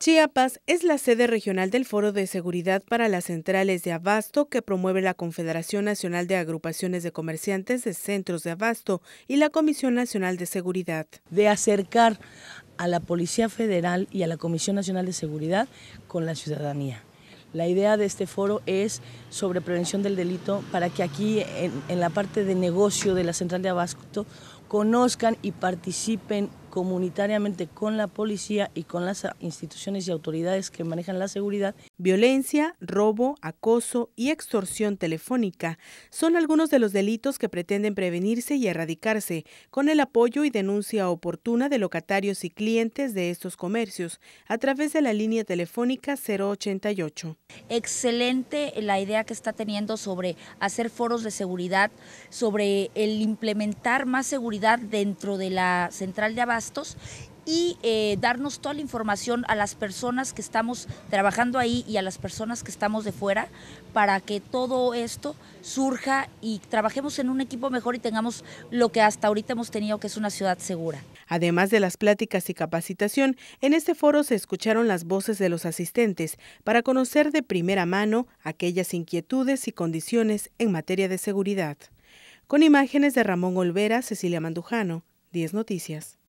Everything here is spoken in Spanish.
Chiapas es la sede regional del Foro de Seguridad para las Centrales de Abasto que promueve la Confederación Nacional de Agrupaciones de Comerciantes de Centros de Abasto y la Comisión Nacional de Seguridad. De acercar a la Policía Federal y a la Comisión Nacional de Seguridad con la ciudadanía. La idea de este foro es sobre prevención del delito para que aquí en, la parte de negocio de la central de abasto conozcan y participen comunitariamente con la policía y con las instituciones y autoridades que manejan la seguridad Violencia, robo, acoso y extorsión telefónica son algunos de los delitos que pretenden prevenirse y erradicarse con el apoyo y denuncia oportuna de locatarios y clientes de estos comercios a través de la línea telefónica 088. Excelente la idea que está teniendo sobre hacer foros de seguridad, sobre el implementar más seguridad dentro de la central de abastos y eh, darnos toda la información a las personas que estamos trabajando ahí y a las personas que estamos de fuera para que todo esto surja y trabajemos en un equipo mejor y tengamos lo que hasta ahorita hemos tenido, que es una ciudad segura. Además de las pláticas y capacitación, en este foro se escucharon las voces de los asistentes para conocer de primera mano aquellas inquietudes y condiciones en materia de seguridad. Con imágenes de Ramón Olvera, Cecilia Mandujano, 10 Noticias.